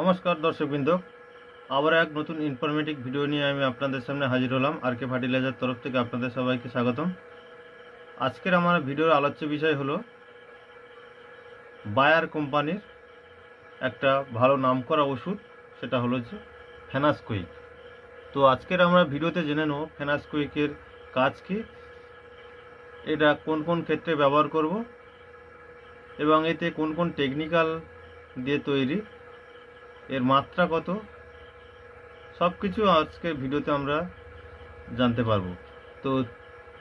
নমস্কার দর্শকবৃন্দ আবার এক নতুন ইনফরমেটিভ ভিডিও নিয়ে আমি আপনাদের সামনে হাজির হলাম আর কে ফার্টিলাইজার তরফ থেকে আপনাদের সবাইকে স্বাগতম আজকের আমার ভিডিওর আলোচ্য বিষয় হলো বায়ার কোম্পানির একটা ভালো নাম করা ওষুধ সেটা হলো যে ফেনাসকুইক তো আজকের আমরা ভিডিওতে জেনে নেব ফেনাসকুইকের কাজ কি এটা কোন কোন ক্ষেত্রে ব্যবহার করব এবং এতে কোন কোন টেকনিক্যাল দিয়ে তৈরি এর মাত্রা কত সব কিছু আজকে ভিডিওতে আমরা জানতে পারবো তো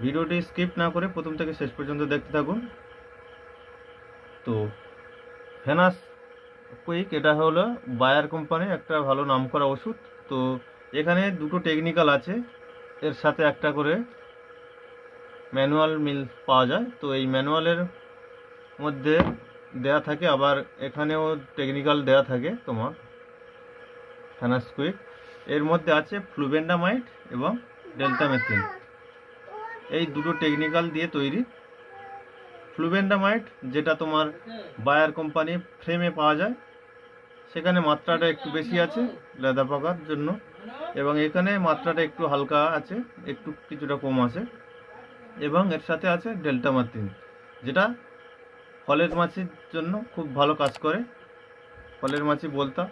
ভিডিওটি স্কিপ না করে প্রথম থেকে শেষ পর্যন্ত দেখতে থাকুন তো ফেনাস কুইক এটা হলো বায়ার কোম্পানি একটা ভালো নাম করা ওষুধ তো এখানে দুটো টেকনিক্যাল আছে এর সাথে একটা করে ম্যানুয়াল মিল পাওয়া যায় তো এই ম্যানুয়ালের মধ্যে দেয়া থাকে আবার এখানেও টেকনিক্যাল দেয়া থাকে তোমার থানাস্কুইড এর মধ্যে আছে ফ্লুবেন্ডামাইট এবং ডেল্টামেথিন এই দুটো টেকনিক্যাল দিয়ে তৈরি ফ্লুবেন্ডামাইট যেটা তোমার বায়ার কোম্পানি ফ্রেমে পাওয়া যায় সেখানে মাত্রাটা একটু বেশি আছে লেদা পাকার জন্য এবং এখানে মাত্রাটা একটু হালকা আছে একটু কিছুটা কম আছে এবং এর সাথে আছে ডেল্টামাথিন যেটা ফলের মাছির জন্য খুব ভালো কাজ করে ফলের মাছি বলতাম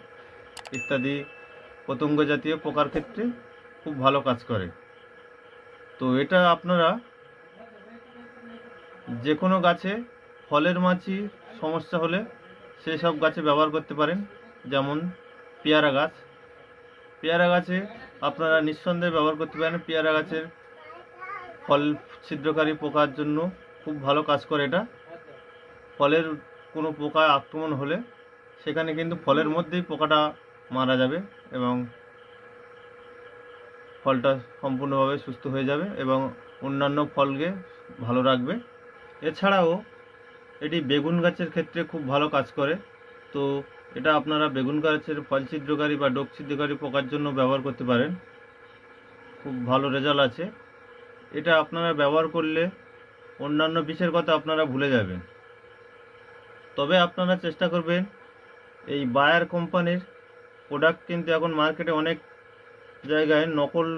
ইত্যাদি পতঙ্গ জাতীয় পোকার ক্ষেত্রে খুব ভালো কাজ করে তো এটা আপনারা যে কোনো গাছে ফলের মাছি সমস্যা হলে সেই সব গাছে ব্যবহার করতে পারেন যেমন পেয়ারা গাছ পেয়ারা গাছে আপনারা নিঃসন্দেহে ব্যবহার করতে পারেন পেয়ারা গাছের ফল ছিদ্রকারী পোকার জন্য খুব ভালো কাজ করে এটা ফলের কোনো পোকা আক্রমণ হলে সেখানে কিন্তু ফলের মধ্যেই পোকাটা মারা যাবে এবং ফলটা সম্পূর্ণভাবে সুস্থ হয়ে যাবে এবং অন্যান্য ফলকে ভালো রাখবে এছাড়াও এটি বেগুন গাছের ক্ষেত্রে খুব ভালো কাজ করে তো এটা আপনারা বেগুন গাছের ফল ছিদ্রকারী বা ডোক ছিদ্রকারী পোকার জন্য ব্যবহার করতে পারেন খুব ভালো রেজাল্ট আছে এটা আপনারা ব্যবহার করলে অন্যান্য বিষের কথা আপনারা ভুলে যাবেন তবে আপনারা চেষ্টা করবেন এই বায়ার কোম্পানির প্রোডাক্ট কিন্তু এখন মার্কেটে অনেক জায়গায় নকল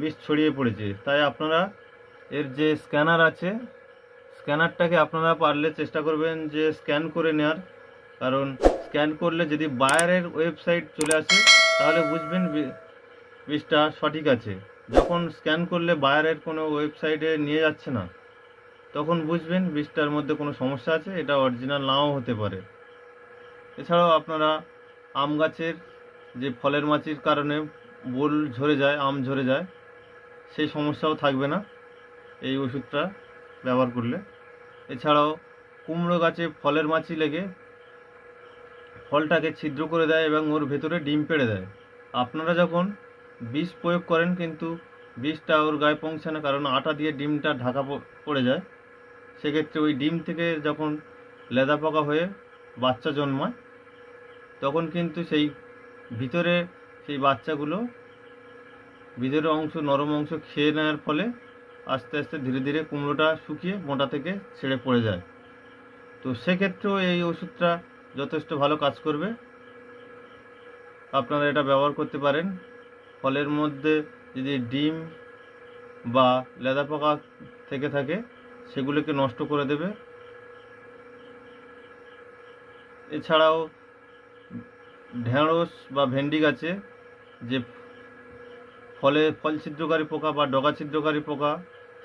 বিষ ছড়িয়ে পড়েছে তাই আপনারা এর যে স্ক্যানার আছে স্ক্যানারটাকে আপনারা পারলে চেষ্টা করবেন যে স্ক্যান করে নেওয়ার কারণ স্ক্যান করলে যদি বায়ারের ওয়েবসাইট চলে আসে তাহলে বুঝবেন বিষটা সঠিক আছে যখন স্ক্যান করলে বায়ারের কোনো ওয়েবসাইটে নিয়ে যাচ্ছে না তখন বুঝবেন বিষটার মধ্যে কোনো সমস্যা আছে এটা অরিজিনাল নাও হতে পারে এছাড়াও আপনারা আম গাছের যে ফলের মাছির কারণে বোল ঝরে যায় আম ঝরে যায় সেই সমস্যাও থাকবে না এই ওষুধটা ব্যবহার করলে এছাড়াও কুমড়ো গাছে ফলের মাছি লেগে ফলটাকে ছিদ্র করে দেয় এবং ওর ভেতরে ডিম পেড়ে দেয় আপনারা যখন বিষ প্রয়োগ করেন কিন্তু বিষটা ওর গায়ে পৌঁছে না কারণ আটা দিয়ে ডিমটা ঢাকা পড়ে যায় সেক্ষেত্রে ওই ডিম থেকে যখন লেদা পোকা হয়ে বাচ্চা জন্মায় তখন কিন্তু সেই ভিতরে সেই বাচ্চাগুলো ভিতরের অংশ নরম অংশ খেয়ে নেওয়ার ফলে আস্তে আস্তে ধীরে ধীরে কুমড়োটা শুকিয়ে মোটা থেকে ছেড়ে পড়ে যায় তো সেক্ষেত্রেও এই ওষুধটা যথেষ্ট ভালো কাজ করবে আপনারা এটা ব্যবহার করতে পারেন ফলের মধ্যে যদি ডিম বা লেদা পোকা থেকে থাকে সেগুলোকে নষ্ট করে দেবে এছাড়াও ঢেঁড়স বা ভেন্ডি গাছে যে ফলে ফল ছিদ্রকারী পোকা বা ডগা ছিদ্রকারী পোকা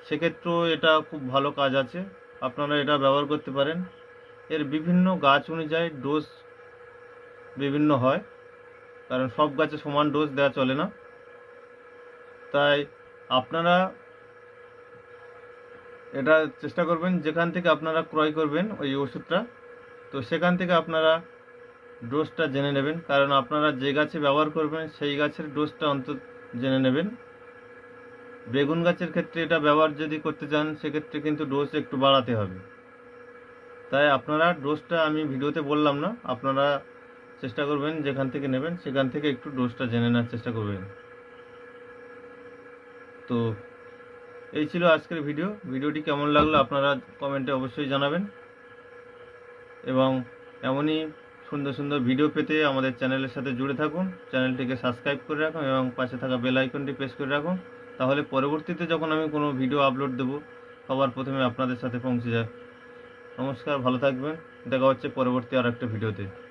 সেক্ষেত্রেও এটা খুব ভালো কাজ আছে আপনারা এটা ব্যবহার করতে পারেন এর বিভিন্ন গাছ অনুযায়ী ডোজ বিভিন্ন হয় কারণ সব গাছে সমান ডোজ দেওয়া চলে না তাই আপনারা এটা চেষ্টা করবেন যেখান থেকে আপনারা ক্রয় করবেন ওই ওষুধটা তো সেখান থেকে আপনারা ডোজটা জেনে নেবেন কারণ আপনারা যে গাছে ব্যবহার করবেন সেই গাছের ডোজটা অন্তত জেনে নেবেন বেগুন গাছের ক্ষেত্রে এটা ব্যবহার যদি করতে চান সেক্ষেত্রে কিন্তু ডোজ একটু বাড়াতে হবে তাই আপনারা ডোজটা আমি ভিডিওতে বললাম না আপনারা চেষ্টা করবেন যেখান থেকে নেবেন সেখান থেকে একটু ডোজটা জেনে নেওয়ার চেষ্টা করবেন তো এই ছিল আজকের ভিডিও ভিডিওটি কেমন লাগলো আপনারা কমেন্টে অবশ্যই জানাবেন এবং এমনই সুন্দর সুন্দর ভিডিও পেতে আমাদের চ্যানেলের সাথে জুড়ে থাকুন চ্যানেলটিকে সাবস্ক্রাইব করে রাখুন এবং পাশে থাকা বেল আইকনটি প্রেস করে রাখুন তাহলে পরবর্তীতে যখন আমি কোনো ভিডিও আপলোড দেব সবার প্রথমে আপনাদের সাথে পৌঁছে যায় নমস্কার ভালো থাকবেন দেখা হচ্ছে পরবর্তী আর একটা ভিডিওতে